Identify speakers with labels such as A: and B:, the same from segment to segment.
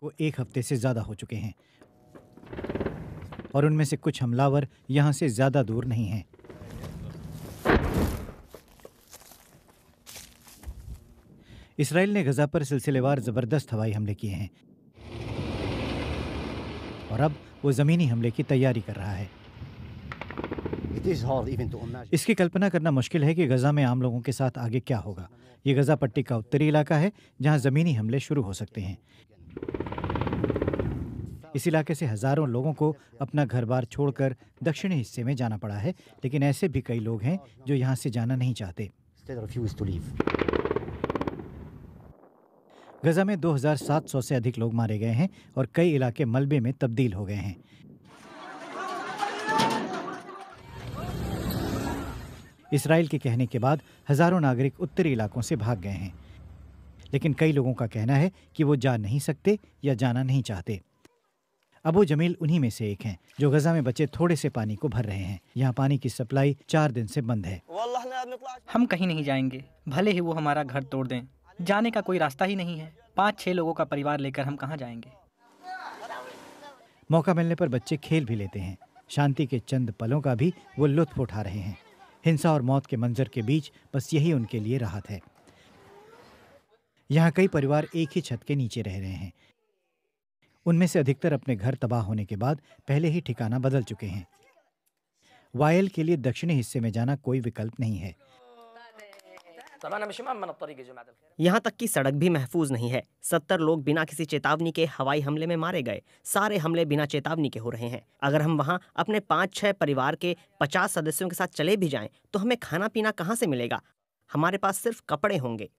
A: को एक हफ्ते से ज़्यादा हो चुके हैं और उनमें से कुछ हमलावर यहाँ से ज़्यादा दूर नहीं हैं इसराइल ने गजा पर सिलसिलेवार ज़बरदस्त हवाई हमले किए हैं और अब वो ज़मीनी हमले की तैयारी कर रहा है इसकी कल्पना करना मुश्किल है कि गजा में आम लोगों के साथ आगे क्या होगा ये गजा पट्टी का उत्तरी इलाका है जहाँ ज़मीनी हमले शुरू हो सकते हैं इस इलाके से हजारों लोगों को अपना घर बार छोड़कर दक्षिणी हिस्से में जाना पड़ा है लेकिन ऐसे भी कई लोग हैं जो यहाँ से जाना नहीं चाहते गजा में 2,700 से अधिक लोग मारे गए हैं और कई इलाके मलबे में तब्दील हो गए हैं इसराइल के कहने के बाद हजारों नागरिक उत्तरी इलाकों से भाग गए हैं लेकिन कई लोगों का कहना है कि वो जा नहीं सकते या जाना नहीं चाहते अबू जमील उन्हीं में से एक हैं जो गजा में बचे थोड़े से पानी को भर रहे हैं यहाँ पानी की सप्लाई चार दिन से बंद है
B: हम कहीं नहीं जाएंगे भले ही वो हमारा घर तोड़ दें जाने का कोई रास्ता ही नहीं है पाँच छह लोगों का परिवार लेकर हम कहाँ जाएंगे
A: मौका मिलने पर बच्चे खेल भी लेते हैं शांति के चंद पलों का भी वो लुत्फ उठा रहे हैं हिंसा और मौत के मंजर के बीच बस यही उनके लिए राहत है यहाँ कई परिवार एक ही छत के नीचे रह रहे हैं उनमें से अधिकतर अपने घर तबाह होने के बाद पहले ही ठिकाना बदल चुके हैं
B: वायल के लिए दक्षिणी हिस्से में जाना कोई विकल्प नहीं है यहाँ तक कि सड़क भी महफूज नहीं है सत्तर लोग बिना किसी चेतावनी के हवाई हमले में मारे गए सारे हमले बिना चेतावनी के हो रहे हैं अगर हम वहाँ अपने पाँच छह परिवार के पचास सदस्यों के साथ चले भी जाएं तो हमें खाना पीना कहाँ से मिलेगा हमारे पास सिर्फ कपड़े होंगे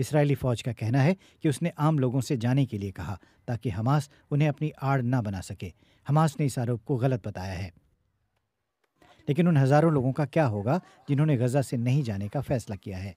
A: इसराइली फौज का कहना है कि उसने आम लोगों से जाने के लिए कहा ताकि हमास उन्हें अपनी आड़ ना बना सके हमास ने इस आरोप को गलत बताया है लेकिन उन हज़ारों लोगों का क्या होगा जिन्होंने गजा से नहीं जाने का फैसला किया है